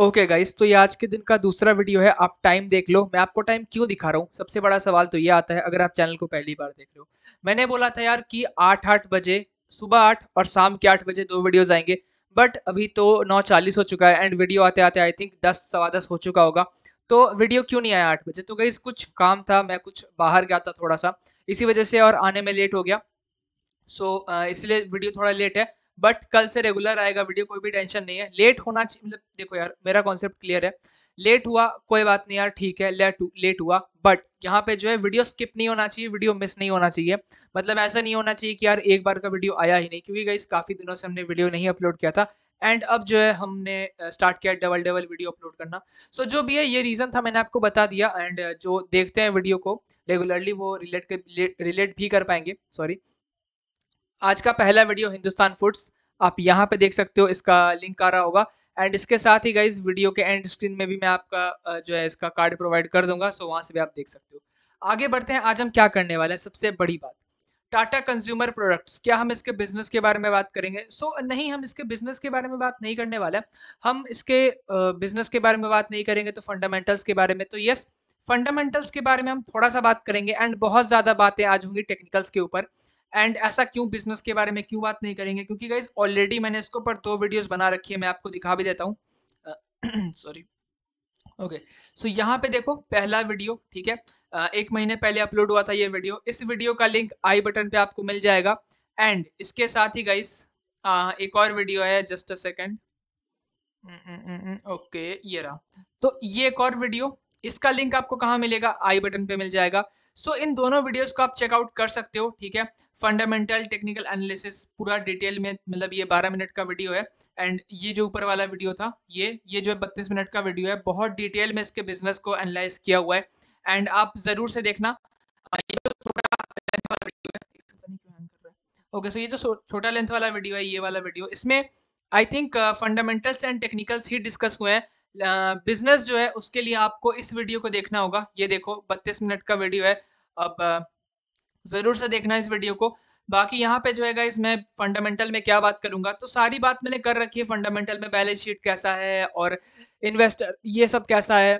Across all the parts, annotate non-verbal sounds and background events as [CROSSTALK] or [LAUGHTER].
okay okay guys तो ये आज के दिन का दूसरा वीडियो है आप टाइम देख लो मैं आपको टाइम क्यों दिखा रहा हूँ सबसे बड़ा सवाल तो ये आता है अगर आप चैनल को पहली बार देख रहे हो मैंने बोला था यार कि आठ आठ बजे सुबह आठ और शाम के आठ बजे दो वीडियोज आएंगे बट अभी तो नौ चालीस हो चुका है एंड वीडियो आते आते आई थिंक दस सवा दस हो चुका होगा तो वीडियो क्यों नहीं आया आठ बजे तो गाइज कुछ काम था मैं कुछ बाहर गया था थोड़ा सा इसी वजह से और आने में लेट हो गया सो इसलिए वीडियो थोड़ा लेट है बट कल से रेगुलर आएगा वीडियो कोई भी टेंशन नहीं है लेट होना मतलब देखो यार मेरा कॉन्सेप्ट क्लियर है लेट हुआ कोई बात नहीं यार ठीक है लेट लेट हुआ बट यहाँ पे जो है वीडियो स्किप नहीं होना चाहिए वीडियो मिस नहीं होना चाहिए मतलब ऐसा नहीं होना चाहिए कि यार एक बार का वीडियो आया ही नहीं क्योंकि गाइस काफ़ी दिनों से हमने वीडियो नहीं अपलोड किया था एंड अब जो है हमने स्टार्ट किया डबल डबल वीडियो अपलोड करना सो so, जो भी है ये रीज़न था मैंने आपको बता दिया एंड जो देखते हैं वीडियो को रेगुलरली वो रिलेट रिलेट भी कर पाएंगे सॉरी आज का पहला वीडियो हिंदुस्तान फूड्स आप यहाँ पे देख सकते हो इसका लिंक आ रहा होगा एंड इसके साथ ही गाइज वीडियो के एंड स्क्रीन में भी मैं आपका जो है इसका कार्ड प्रोवाइड कर दूंगा सो वहाँ से भी आप देख सकते हो आगे बढ़ते हैं आज हम क्या करने वाले हैं सबसे बड़ी बात टाटा कंज्यूमर प्रोडक्ट्स क्या हम इसके बिजनेस के बारे में बात करेंगे सो so, नहीं हम इसके बिजनेस के बारे में बात नहीं करने वाले हम इसके बिजनेस के बारे में बात नहीं करेंगे तो फंडामेंटल्स के बारे में तो यस फंडामेंटल्स के बारे में हम थोड़ा सा बात करेंगे एंड बहुत ज़्यादा बातें आज होंगी टेक्निकल्स के ऊपर एंड ऐसा क्यों बिजनेस के बारे में क्यों बात नहीं करेंगे क्योंकि गाइज ऑलरेडी मैंने इसके ऊपर दो वीडियोज बना रखी है मैं आपको दिखा भी देता हूँ सॉरी ओके सो यहाँ पे देखो पहला वीडियो ठीक है एक महीने पहले अपलोड हुआ था ये वीडियो इस वीडियो का लिंक आई बटन पे आपको मिल जाएगा एंड इसके साथ ही गाइस एक और वीडियो है जस्ट अ सेकेंड ओके ये रहा तो ये एक और वीडियो इसका लिंक आपको कहाँ मिलेगा आई बटन पे मिल जाएगा सो so, इन दोनों वीडियोस को आप चेकआउट कर सकते हो ठीक है फंडामेंटल टेक्निकल एनालिसिस पूरा डिटेल में मतलब ये 12 मिनट का वीडियो है एंड ये जो ऊपर वाला वीडियो था ये ये जो है बत्तीस मिनट का वीडियो है बहुत डिटेल में इसके बिजनेस को एनालाइज किया हुआ है एंड आप ज़रूर से देखना ओके हाँ, सो तो ये जो छोटा लेंथ वाला वीडियो है ये वाला वीडियो इसमें I think fundamentals and technicals ही डिस्कस हुए हैं बिजनेस uh, जो है उसके लिए आपको इस वीडियो को देखना होगा ये देखो बत्तीस मिनट का वीडियो है अब ज़रूर से देखना इस वीडियो को बाकी यहाँ पे जो है गाइज मैं फंडामेंटल में क्या बात करूंगा तो सारी बात मैंने कर रखी है फंडामेंटल में बैलेंस शीट कैसा है और इन्वेस्टर ये सब कैसा है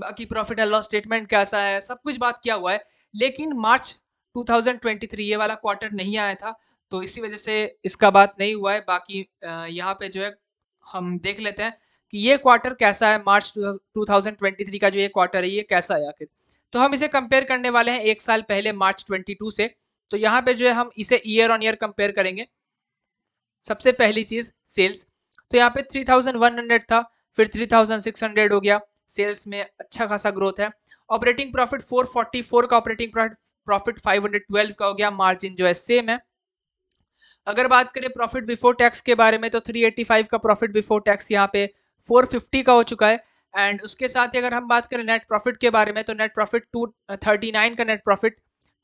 बाकी प्रॉफिट एंड लॉस स्टेटमेंट कैसा है सब कुछ बात किया हुआ है लेकिन मार्च 2023 ये वाला क्वार्टर नहीं आया था तो इसी वजह से इसका बात नहीं हुआ है बाकी यहाँ पे जो है हम देख लेते हैं कि ये क्वार्टर कैसा है मार्च 2023 का जो ये क्वार्टर है ये कैसा है आखिर तो हम इसे कंपेयर करने वाले हैं एक साल पहले मार्च 22 से तो यहाँ पे जो है हम इसे ईयर ऑन ईयर कंपेयर करेंगे सबसे पहली चीज सेल्स तो यहाँ पे 3100 था फिर 3600 हो गया सेल्स में अच्छा खासा ग्रोथ है ऑपरेटिंग प्रॉफिट 444 का ऑपरेटिंग प्रॉफिट 512 का हो गया मार्जिन जो है सेम है अगर बात करें प्रॉफिट बिफोर टैक्स के बारे में तो थ्री का प्रॉफिट बिफोर टैक्स यहाँ पे फोर का हो चुका है एंड उसके साथ ही अगर हम बात करें नेट प्रॉफिट के बारे में तो net profit two thirty nine का नेट प्रॉफिट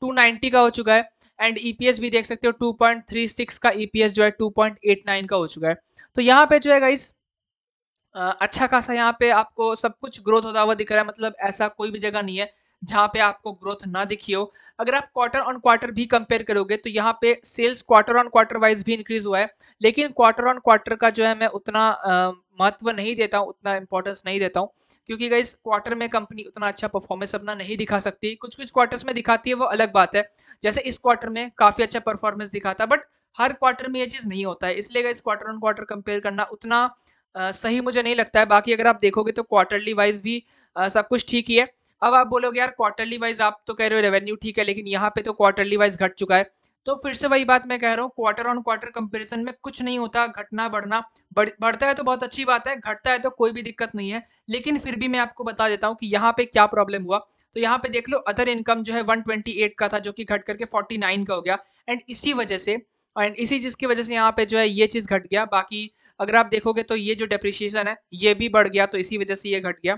टू नाइन्टी का हो चुका है एंड ईपीएस e भी देख सकते हो टू पॉइंट थ्री सिक्स का ईपीएस e जो है टू पॉइंट एट नाइन का हो चुका है तो यहाँ पे जो है गाइस uh, अच्छा खासा यहाँ पे आपको सब कुछ ग्रोथ होता हुआ दिख रहा है मतलब ऐसा कोई भी जगह नहीं है जहाँ पे आपको ग्रोथ ना दिखी हो अगर आप क्वार्टर ऑन क्वार्टर भी कंपेयर करोगे तो यहाँ पे sales quarter on quarter wise भी इंक्रीज हुआ है लेकिन क्वार्टर ऑन क्वार्टर का जो है मैं उतना uh, महत्व नहीं देता हूँ उतना इंपॉर्टेंस नहीं देता हूँ क्योंकि गाइज क्वार्टर में कंपनी उतना अच्छा परफॉर्मेंस अपना नहीं दिखा सकती कुछ कुछ क्वार्टर्स में दिखाती है वो अलग बात है जैसे इस क्वार्टर में काफ़ी अच्छा परफॉर्मेंस दिखाता बट हर क्वार्टर में ये चीज़ नहीं होता है इसलिए guys quarter on quarter compare करना उतना आ, सही मुझे नहीं लगता है बाकी अगर आप देखोगे तो क्वार्टरली वाइज भी आ, सब कुछ ठीक ही है अब आप बोलोगे यार क्वार्टरली वाइज आप तो कह रहे हो रेवेन्यू ठीक है लेकिन यहाँ पे तो क्वार्टरली वाइज घट चुका है तो फिर से वही बात मैं कह रहा हूँ क्वार्टर ऑन क्वार्टर कंपेरिजन में कुछ नहीं होता घटना बढ़ना बढ़, बढ़ता है तो बहुत अच्छी बात है घटता है तो कोई भी दिक्कत नहीं है लेकिन फिर भी मैं आपको बता देता हूँ कि यहाँ पे क्या प्रॉब्लम हुआ तो यहाँ पे देख लो अदर इनकम जो है वन का था जो कि घट करके फोर्टी का हो गया एंड इसी वजह से एंड इसी चीज़ की वजह से यहाँ पे जो है ये चीज़ घट गया बाकी अगर आप देखोगे तो ये जो डेप्रिशिएशन है ये भी बढ़ गया तो इसी वजह से ये घट गया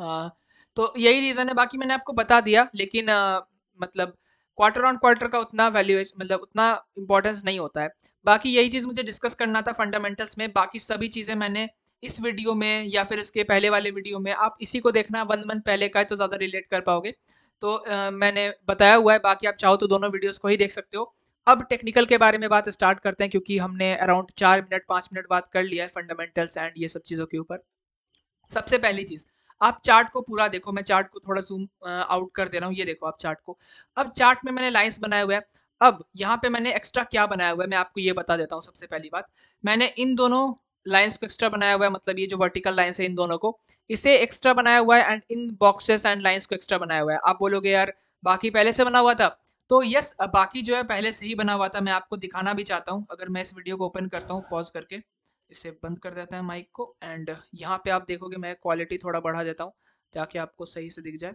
आ, तो यही रीज़न है बाकी मैंने आपको बता दिया लेकिन आ, मतलब क्वार्टर ऑन क्वार्टर का उतना वैल्यूएशन मतलब उतना इंपॉर्टेंस नहीं होता है बाकी यही चीज़ मुझे डिस्कस करना था फंडामेंटल्स में बाकी सभी चीज़ें मैंने इस वीडियो में या फिर इसके पहले वाले वीडियो में आप इसी को देखना वन मंथ पहले का है तो ज़्यादा रिलेट कर पाओगे तो आ, मैंने बताया हुआ है बाकी आप चाहो तो दोनों वीडियोज़ को ही देख सकते हो अब टेक्निकल के बारे में बात स्टार्ट करते हैं क्योंकि हमने अराउंड चार मिनट पाँच मिनट बात कर लिया है फंडामेंटल्स एंड ये सब चीज़ों के ऊपर सबसे पहली चीज़ आप चार्ट को पूरा देखो मैं चार्ट को थोड़ा जूम आउट कर दे रहा हूँ ये देखो आप चार्ट को अब चार्ट में मैंने लाइन्स बनाया हुए अब यहाँ पे मैंने एक्स्ट्रा क्या बनाया हुआ है मैं आपको ये बता देता हूँ सबसे पहली बात मैंने इन दोनों लाइंस को एक्स्ट्रा बनाया हुआ है मतलब ये जो वर्टिकल लाइंस है इन दोनों को इसे एक्स्ट्रा बनाया हुआ है and in boxes and lines को एक्स्ट्रा बनाया हुआ है आप बोलोगे यार बाकी पहले से बना हुआ था तो यस बाकी जो है पहले से ही बना हुआ था मैं आपको दिखाना भी चाहता हूँ अगर मैं इस वीडियो को ओपन करता हूँ पॉज करके इसे बंद कर देते हैं माइक को एंड यहाँ पे आप देखोगे मैं क्वालिटी थोड़ा बढ़ा देता हूँ ताकि आपको सही से दिख जाए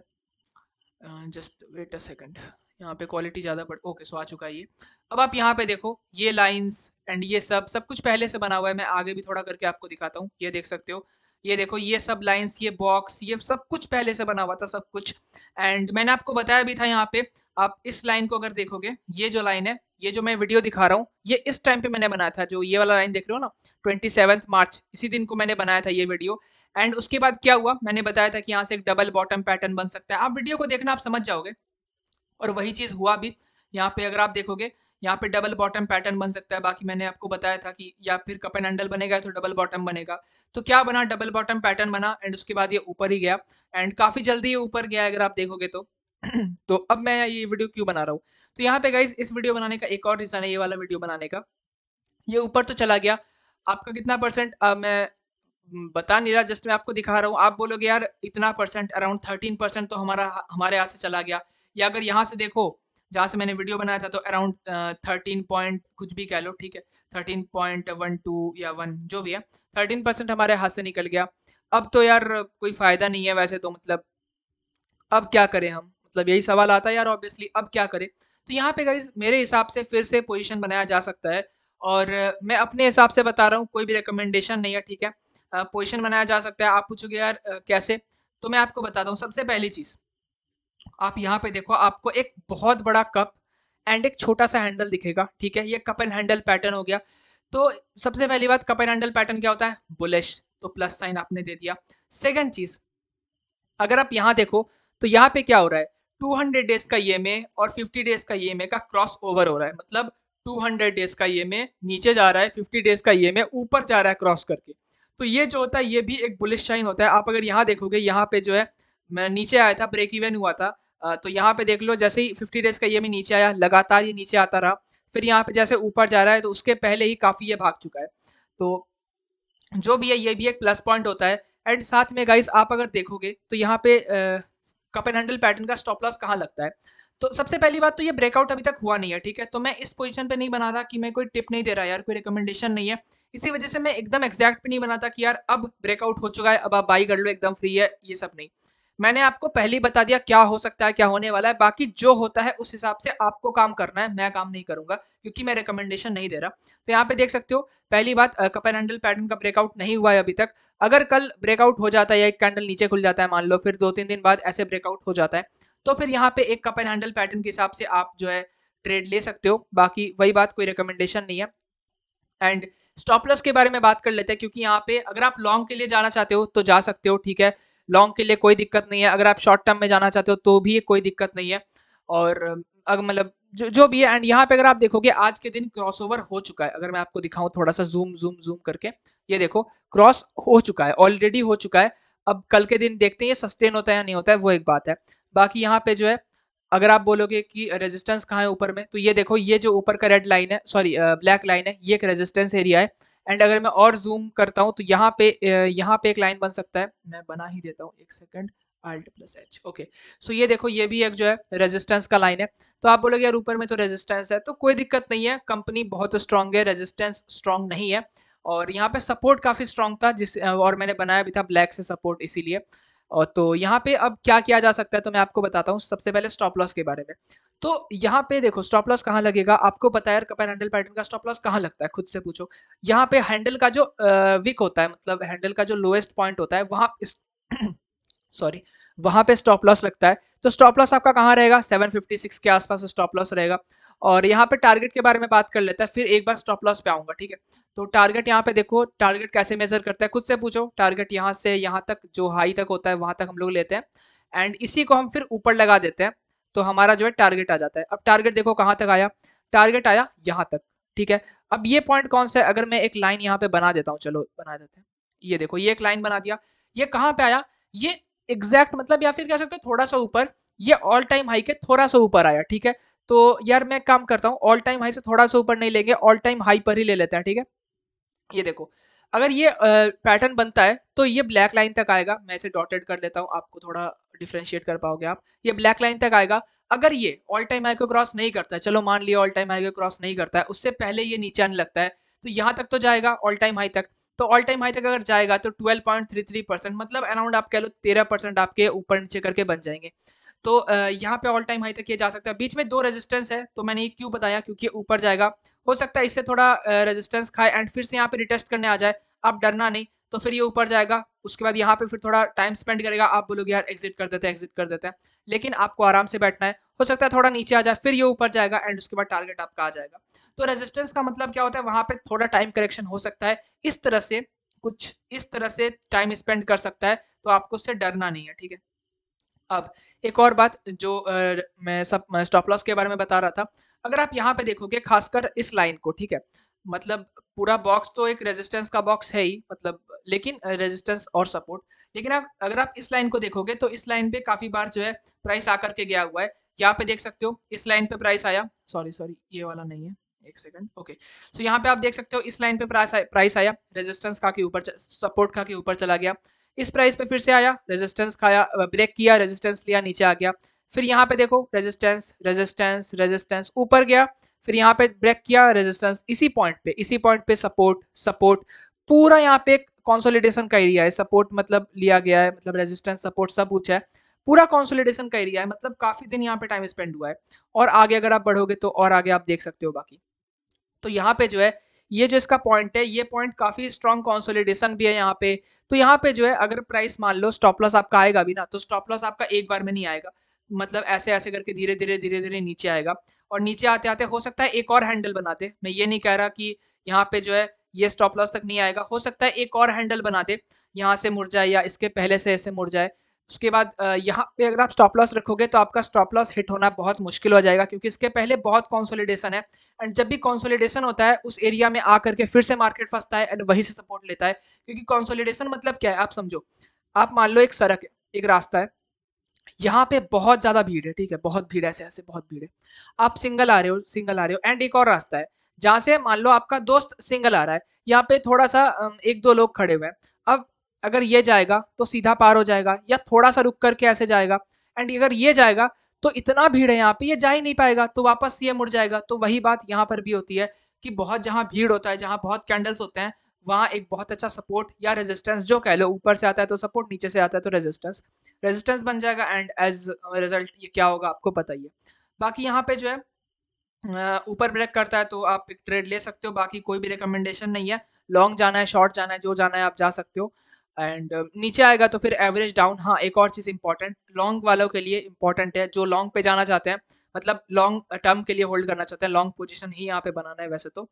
जस्ट वेट अ सेकंड यहाँ पे क्वालिटी ज़्यादा बढ़ ओके सो आ चुका है ये अब आप यहाँ पे देखो ये लाइंस एंड ये सब सब कुछ पहले से बना हुआ है मैं आगे भी थोड़ा करके आपको दिखाता हूँ ये देख सकते हो ये देखो ये सब लाइंस ये बॉक्स ये सब कुछ पहले से बना हुआ था सब कुछ एंड मैंने आपको बताया भी था यहाँ पे आप इस लाइन को अगर देखोगे ये जो लाइन है ये जो मैं वीडियो दिखा रहा हूँ ये इस टाइम पे मैंने बनाया था जो ये वाला लाइन देख रहे हो ना ट्वेंटी मार्च इसी दिन को मैंने बनाया था ये वीडियो एंड उसके बाद क्या हुआ मैंने बताया था कि यहाँ से एक डबल बॉटम पैटर्न बन सकता है आप वीडियो को देखना आप समझ जाओगे और वही चीज़ हुआ भी यहाँ पे अगर आप देखोगे यहाँ पे डबल बॉटम पैटर्न बन सकता है बाकी मैंने आपको बताया था कि या फिर कप एंड हैंडल बनेगा तो डबल बॉटम बनेगा तो क्या बना डबल बॉटम पैटर्न बना एंड उसके बाद ये ऊपर ही गया एंड काफ़ी जल्दी ये ऊपर गया अगर आप देखोगे तो [CLEARS THROAT] तो अब मैं ये वीडियो क्यों बना रहा हूँ तो यहाँ पे गाइज इस वीडियो बनाने का एक और रीज़न है ये वाला वीडियो बनाने का ये ऊपर तो चला गया आपका कितना परसेंट आ, मैं हम्म, बता नहीं रहा जस्ट मैं आपको दिखा रहा हूँ आप बोलोगे यार इतना परसेंट अराउंड थर्टीन परसेंट तो हमारा हमारे हाथ से चला गया या अगर यहाँ से देखो जहाँ से मैंने वीडियो बनाया था तो अराउंड थर्टीन पॉइंट कुछ भी कह लो ठीक है थर्टीन पॉइंट वन टू या वन जो भी है थर्टीन परसेंट हमारे हाथ से निकल गया अब तो यार कोई फ़ायदा नहीं है वैसे तो मतलब अब क्या करें हम मतलब यही सवाल आता है यार ऑब्वियसली अब क्या करें तो यहाँ पे गाइज मेरे हिसाब से फिर से पोजिशन बनाया जा सकता है और मैं अपने हिसाब से बता रहा हूँ कोई भी रिकमेंडेशन नहीं है ठीक है पोजिशन बनाया जा सकता है आप पूछोगे यार कैसे तो मैं आपको बताता हूँ सबसे पहली चीज़ आप यहाँ पे देखो आपको एक बहुत बड़ा कप एंड एक छोटा सा हैंडल दिखेगा ठीक है ये कप एंड हैंडल पैटर्न हो गया तो सबसे पहली बात कप एंड हैंडल पैटर्न क्या होता है बुलिश तो प्लस साइन आपने दे दिया सेकंड चीज अगर आप यहाँ देखो तो यहाँ पे क्या हो रहा है हंड्रेड डेज का ई e और फिफ्टी डेज का ई e का क्रॉस ओवर हो रहा है मतलब 200 डेज का ई e नीचे जा रहा है 50 डेज का ई ऊपर जा रहा है क्रॉस करके तो ये जो होता है ये भी एक बुलिश साइन होता है आप अगर यहाँ देखोगे यहाँ पे जो है मैं नीचे आया था ब्रेक इवन हुआ था तो यहाँ पे देख लो जैसे ही 50 डेज का ये में नीचे आया लगातार ये नीचे आता रहा फिर यहाँ पे जैसे ऊपर जा रहा है तो उसके पहले ही काफ़ी ये भाग चुका है तो जो भी है ये भी एक प्लस पॉइंट होता है एंड साथ में गाइस आप अगर देखोगे तो यहाँ पे कप एंड हैंडल पैटर्न का स्टॉप लॉस कहाँ लगता है तो सबसे पहली बात तो ये ब्रेकआउट अभी तक हुआ नहीं है ठीक है तो मैं इस पोजीशन पे नहीं बना रहा कि मैं कोई टिप नहीं दे रहा यार कोई रिकमेंडेशन नहीं है इसी वजह से मैं एकदम एग्जैक्ट पे नहीं बनाता कि यार अब ब्रेकआउट हो चुका है अब आप बाई कर लो एकदम फ्री है ये सब नहीं मैंने आपको पहले ही बता दिया क्या हो सकता है क्या होने वाला है बाकी जो होता है उस हिसाब से आपको काम करना है मैं काम नहीं करूंगा क्योंकि मैं रिकमेंडेशन नहीं दे रहा तो यहाँ पे देख सकते हो पहली बात कपर हैंडल पैटर्न का ब्रेकआउट नहीं हुआ है अभी तक अगर कल ब्रेकआउट हो जाता है या एक कैंडल नीचे खुल जाता है मान लो फिर दो तीन दिन बाद ऐसे ब्रेकआउट हो जाता है तो फिर यहाँ पे एक कपर हैंडल पैटर्न के हिसाब से आप जो है ट्रेड ले सकते हो बाकी वही बात कोई रिकमेंडेशन नहीं है एंड स्टॉपलस के बारे में बात कर लेते हैं क्योंकि यहाँ पे अगर आप लॉन्ग के लिए जाना चाहते हो तो जा सकते हो ठीक है लॉन्ग के लिए कोई दिक्कत नहीं है अगर आप शॉर्ट टर्म में जाना चाहते हो तो भी कोई दिक्कत नहीं है और अगर मतलब जो जो भी है एंड यहाँ पे अगर आप देखोगे आज के दिन क्रॉसओवर हो चुका है अगर मैं आपको दिखाऊं थोड़ा सा जूम जूम जूम करके ये देखो क्रॉस हो चुका है ऑलरेडी हो चुका है अब कल के दिन देखते हैं ये सस्टेन होता है या नहीं होता है वो एक बात है बाकी यहाँ पे जो है अगर आप बोलोगे कि रेजिस्टेंस कहाँ है ऊपर में तो ये देखो ये जो ऊपर का रेड लाइन है सॉरी ब्लैक लाइन है ये एक रेजिस्टेंस एरिया है एंड अगर मैं और जूम करता हूँ तो यहाँ पे यहाँ पे एक लाइन बन सकता है मैं बना ही देता हूँ एक second Alt plus H, okay so ये देखो ये भी एक जो है रेजिस्टेंस का लाइन है तो आप बोलोगे यार ऊपर में तो रेजिस्टेंस है तो कोई दिक्कत नहीं है कंपनी बहुत स्ट्रांग है रेजिस्टेंस स्ट्रांग नहीं है और यहाँ पे सपोर्ट काफ़ी स्ट्रांग था जिस और मैंने बनाया भी था ब्लैक से सपोर्ट इसीलिए और तो यहाँ पे अब क्या किया जा सकता है तो मैं आपको बताता हूँ सबसे पहले स्टॉप लॉस के बारे में तो यहाँ पे देखो स्टॉप लॉस कहाँ लगेगा आपको पता है कपर हैंडल पैटर्न का स्टॉप लॉस कहाँ लगता है खुद से पूछो यहाँ पे हैंडल का जो वीक होता है मतलब हैंडल का जो लोएस्ट पॉइंट होता है वहाँ इस सॉरी वहां पे स्टॉप लॉस लगता है तो स्टॉप लॉस आपका कहाँ रहेगा 756 के आसपास स्टॉप लॉस रहेगा और यहाँ पे टारगेट के बारे में बात कर लेता है फिर एक बार स्टॉप लॉस पे आऊंगा ठीक है तो टारगेट यहाँ पे देखो टारगेट कैसे मेजर करता है खुद से पूछो टारगेट यहाँ से यहाँ तक जो हाई तक होता है वहां तक हम लोग लेते हैं एंड इसी को हम फिर ऊपर लगा देते हैं तो हमारा जो है टारगेट आ जाता है अब टारगेट देखो कहाँ तक आया टारगेट आया यहाँ तक ठीक है अब ये पॉइंट कौन सा है अगर मैं एक लाइन यहाँ पे बना देता हूँ चलो बना देते हैं ये देखो ये एक लाइन बना दिया ये कहाँ पे आया ये एग्जैक्ट मतलब या फिर कह सकते हो थोड़ा सा ऊपर ये ऑल टाइम हाई के थोड़ा सा ऊपर आया ठीक है तो यार मैं काम करता हूँ ऑल टाइम हाई से थोड़ा सा ऊपर नहीं लेंगे ऑल टाइम हाई पर ही ले लेते हैं ठीक है ये देखो अगर ये पैटर्न बनता है तो ये ब्लैक लाइन तक आएगा मैं इसे डॉटेड कर देता हूँ आपको थोड़ा डिफ्रेंशिएट कर पाओगे आप ये ब्लैक लाइन तक आएगा अगर ये ऑल टाइम हाई को क्रॉस नहीं करता है चलो मान लिया ऑल टाइम हाई को क्रॉस नहीं करता है उससे पहले ये नीचे आने लगता है तो यहाँ तक तो जाएगा ऑल टाइम हाई तक तो ऑल टाइम हाई तक अगर जाएगा तो 12.33 परसेंट मतलब अराउंड आप कह लो 13 परसेंट आपके ऊपर नीचे करके बन जाएंगे तो यहाँ पे ऑल टाइम हाई तक ये जा सकता है बीच में दो रेजिस्टेंस है तो मैंने ये क्यों बताया क्योंकि ऊपर जाएगा हो सकता है इससे थोड़ा रेजिस्टेंस खाए एंड फिर से यहाँ पे रिटेस्ट करने आ जाए आप डरना नहीं तो फिर ये ऊपर जाएगा उसके बाद यहाँ पे फिर थोड़ा टाइम स्पेंड करेगा आप बोलोगे यार एग्जिट कर देते हैं एग्जिट कर देते हैं लेकिन आपको आराम से बैठना है हो सकता है थोड़ा नीचे आ जाए फिर ये ऊपर जाएगा एंड उसके बाद टारगेट आपका आ जाएगा तो रेजिस्टेंस का मतलब क्या होता है वहाँ पे थोड़ा टाइम करेक्शन हो सकता है इस तरह से कुछ इस तरह से टाइम स्पेंड कर सकता है तो आपको उससे डरना नहीं है ठीक है अब एक और बात जो आ, मैं सब स्टॉप लॉस के बारे में बता रहा था अगर आप यहाँ पे देखोगे खासकर इस लाइन को ठीक है मतलब पूरा बॉक्स तो एक रेजिस्टेंस का बॉक्स है ही मतलब लेकिन रेजिस्टेंस और सपोर्ट लेकिन आप अगर आप इस लाइन को देखोगे तो इस लाइन पे काफी बार जो है प्राइस आकर के गया हुआ है यहाँ पे देख सकते हो इस लाइन पे प्राइस आया सॉरी सॉरी ये वाला नहीं है एक सेकंड ओके सो यहाँ पे आप देख सकते हो इस लाइन पे प्राइस आया प्राइस आया रेजिस्टेंस का के ऊपर सपोर्ट का के ऊपर चला गया इस प्राइस पे फिर से आया रेजिस्टेंस खाया ब्रेक किया रेजिस्टेंस लिया नीचे आ गया फिर यहाँ पे देखो रेजिस्टेंस रेजिस्टेंस रेजिस्टेंस ऊपर गया फिर यहाँ पे ब्रेक किया रेजिस्टेंस इसी पॉइंट पे इसी पॉइंट पे सपोर्ट सपोर्ट पूरा यहाँ पे कॉन्सोलिडेशन का एरिया है सपोर्ट मतलब लिया गया है मतलब रेजिस्टेंस सपोर्ट सब कुछ है पूरा कॉन्सोलिडेशन का एरिया है मतलब काफी दिन यहाँ पे टाइम स्पेंड हुआ है और आगे अगर आप बढ़ोगे तो और आगे आप देख सकते हो बाकी तो यहाँ पे जो है ये जो इसका पॉइंट है ये पॉइंट काफी स्ट्रॉन्ग कॉन्सोलिडेशन भी है यहाँ पे तो यहाँ पे जो है अगर प्राइस मान लो स्टॉप लॉस आपका आएगा भी ना तो स्टॉप लॉस आपका एक बार में नहीं आएगा मतलब ऐसे ऐसे करके धीरे धीरे धीरे धीरे नीचे आएगा और नीचे आते आते हो सकता है एक और हैंडल बनाते मैं ये नहीं कह रहा कि यहाँ पे जो है ये स्टॉप लॉस तक नहीं आएगा हो सकता है एक और हैंडल बनाते यहाँ से मुड़ जाए या इसके पहले से ऐसे मुड़ जाए उसके बाद यहाँ पे अगर आप स्टॉप लॉस रखोगे तो आपका स्टॉप लॉस हिट होना बहुत मुश्किल हो जाएगा क्योंकि इसके पहले बहुत कॉन्सोलिडेशन है एंड जब भी कॉन्सोलिडेशन होता है उस एरिया में आकर के फिर से मार्केट फंसता है एंड वहीं से सपोर्ट लेता है क्योंकि कॉन्सोलिडेशन मतलब क्या है आप समझो आप मान लो एक सड़क है एक रास्ता है यहाँ पे बहुत ज़्यादा भीड़ है ठीक है बहुत भीड़ ऐसे ऐसे बहुत भीड़ है आप सिंगल आ रहे हो सिंगल आ रहे हो एंड एक और रास्ता है जहां से मान लो आपका दोस्त सिंगल आ रहा है यहाँ पे थोड़ा सा एक दो लोग खड़े हुए हैं अब अगर ये जाएगा तो सीधा पार हो जाएगा या थोड़ा सा रुक करके ऐसे जाएगा एंड अगर ये जाएगा तो इतना भीड़ है यहाँ पे ये जा ही नहीं पाएगा तो वापस ये मुड़ जाएगा तो वही बात यहाँ पर भी होती है कि बहुत जहाँ भीड़ होता है जहाँ बहुत कैंडल्स होते हैं वहाँ एक बहुत अच्छा सपोर्ट या रेजिस्टेंस जो कह लो ऊपर से आता है तो सपोर्ट नीचे से आता है तो रेजिस्टेंस रेजिस्टेंस बन जाएगा एंड एज रिजल्ट ये क्या होगा आपको पता ही है बाकी यहाँ पे जो है ऊपर ब्रेक करता है तो आप एक ट्रेड ले सकते हो बाकी कोई भी रिकमेंडेशन नहीं है लॉन्ग जाना है शॉर्ट जाना है जो जाना है आप जा सकते हो एंड नीचे आएगा तो फिर एवरेज डाउन हाँ एक और चीज़ इंपॉर्टेंट लॉन्ग वालों के लिए इंपॉर्टेंट है जो लॉन्ग पे जाना चाहते हैं मतलब लॉन्ग टर्म के लिए होल्ड करना चाहते हैं लॉन्ग पोजिशन ही यहाँ पे बनाना है वैसे तो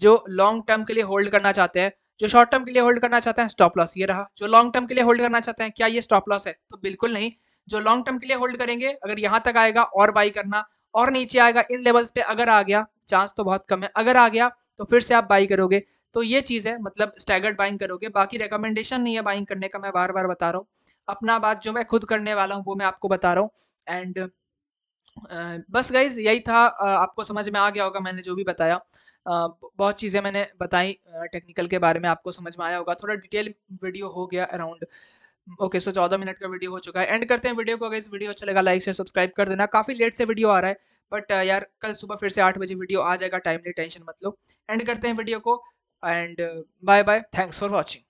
जो लॉन्ग टर्म के लिए होल्ड करना चाहते हैं जो शॉर्ट टर्म के लिए होल्ड करना चाहते हैं स्टॉप लॉस ये रहा जो लॉन्ग टर्म के लिए होल्ड करना चाहते हैं क्या ये स्टॉप लॉस है तो बिल्कुल नहीं जो लॉन्ग टर्म के लिए होल्ड करेंगे अगर यहाँ तक आएगा और बाई करना और नीचे आएगा इन लेवल्स पे अगर आ गया चांस तो बहुत कम है अगर आ गया तो फिर से आप बाई करोगे तो ये चीज़ है मतलब स्टैगर्ड बाइंग करोगे बाकी रिकमेंडेशन नहीं है बाइंग करने का मैं बार बार बता रहा हूँ अपना बात जो मैं खुद करने वाला हूँ वो मैं आपको बता रहा हूँ एंड बस गाइज यही था आपको समझ में आ गया होगा मैंने जो भी बताया बहुत चीज़ें मैंने बताई टेक्निकल के बारे में आपको समझ में आया होगा थोड़ा डिटेल वीडियो हो गया अराउंड ओके सो चौदह मिनट का वीडियो हो चुका है एंड करते हैं वीडियो को अगर इस वीडियो अच्छा लगा लाइक शेयर सब्सक्राइब कर देना काफ़ी लेट से वीडियो आ रहा है बट यार कल सुबह फिर से आठ बजे वीडियो आ जाएगा टाइमली टेंशन मतलब एंड करते हैं वीडियो को end bye bye thanks for watching